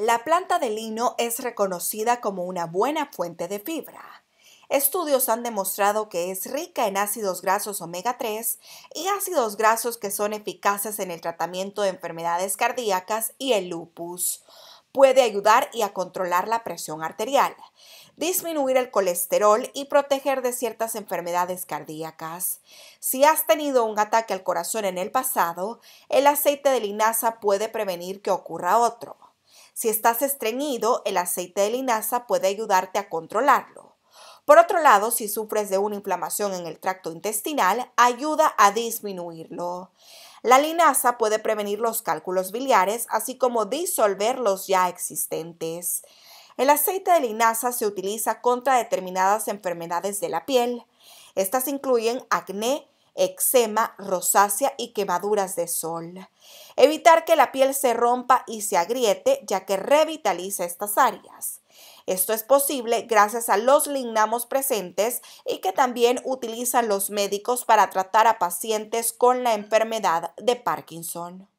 La planta de lino es reconocida como una buena fuente de fibra. Estudios han demostrado que es rica en ácidos grasos omega 3 y ácidos grasos que son eficaces en el tratamiento de enfermedades cardíacas y el lupus. Puede ayudar y a controlar la presión arterial, disminuir el colesterol y proteger de ciertas enfermedades cardíacas. Si has tenido un ataque al corazón en el pasado, el aceite de linaza puede prevenir que ocurra otro. Si estás estreñido, el aceite de linaza puede ayudarte a controlarlo. Por otro lado, si sufres de una inflamación en el tracto intestinal, ayuda a disminuirlo. La linaza puede prevenir los cálculos biliares, así como disolver los ya existentes. El aceite de linaza se utiliza contra determinadas enfermedades de la piel. Estas incluyen acné, eczema, rosácea y quemaduras de sol. Evitar que la piel se rompa y se agriete, ya que revitaliza estas áreas. Esto es posible gracias a los lignamos presentes y que también utilizan los médicos para tratar a pacientes con la enfermedad de Parkinson.